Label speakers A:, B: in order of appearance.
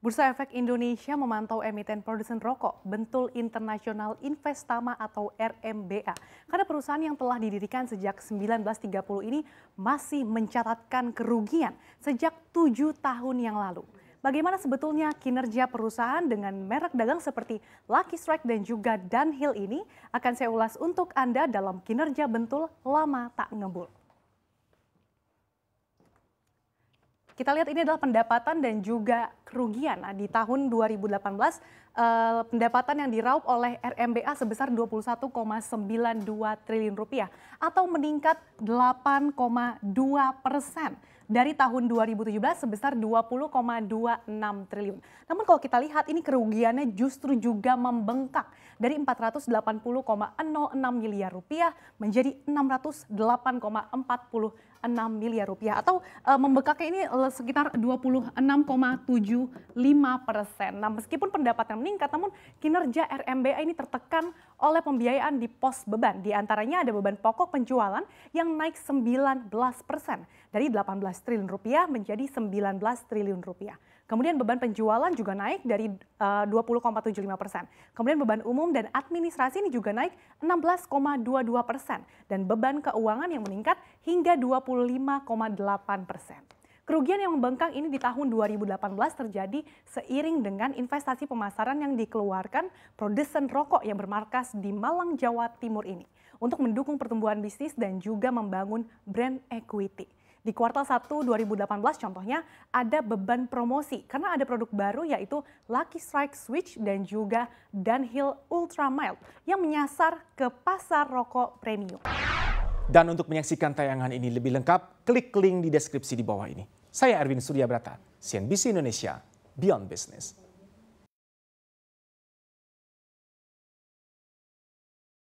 A: Bursa Efek Indonesia memantau emiten produsen rokok Bentul Internasional Investama atau RMBA. Karena perusahaan yang telah didirikan sejak 1930 ini masih mencatatkan kerugian sejak tujuh tahun yang lalu. Bagaimana sebetulnya kinerja perusahaan dengan merek dagang seperti Lucky Strike dan juga Dunhill ini akan saya ulas untuk Anda dalam kinerja Bentul Lama Tak Ngebul. Kita lihat ini adalah pendapatan dan juga kerugian nah, di tahun 2018 eh, pendapatan yang diraup oleh RMBA sebesar 21,92 triliun rupiah atau meningkat 8,2 persen dari tahun 2017 sebesar 20,26 triliun. Namun kalau kita lihat ini kerugiannya justru juga membengkak dari 480,06 miliar rupiah menjadi 608,46 miliar rupiah atau e, membengkaknya ini eh, sekitar 26,75 persen. Nah meskipun pendapatan meningkat namun kinerja RMBA ini tertekan oleh pembiayaan di pos beban. Di antaranya ada beban pokok penjualan yang naik 19 persen dari 18 triliun rupiah menjadi 19 triliun rupiah. Kemudian beban penjualan juga naik dari eh, uh, 20,75 persen. Kemudian beban umum dan administrasi ini juga naik 16,22 persen. Dan beban keuangan yang meningkat hingga 25,8 persen. Kerugian yang membengkak ini di tahun 2018 terjadi seiring dengan investasi pemasaran yang dikeluarkan produsen rokok yang bermarkas di Malang, Jawa Timur ini untuk mendukung pertumbuhan bisnis dan juga membangun brand equity. Di kuartal 1 2018 contohnya ada beban promosi karena ada produk baru yaitu Lucky Strike Switch dan juga Dunhill Ultra Mild yang menyasar ke pasar rokok premium. Dan untuk menyaksikan tayangan ini lebih lengkap, klik link di deskripsi di bawah ini. Saya Erwin Surya Brata, CNBC Indonesia, Beyond Business.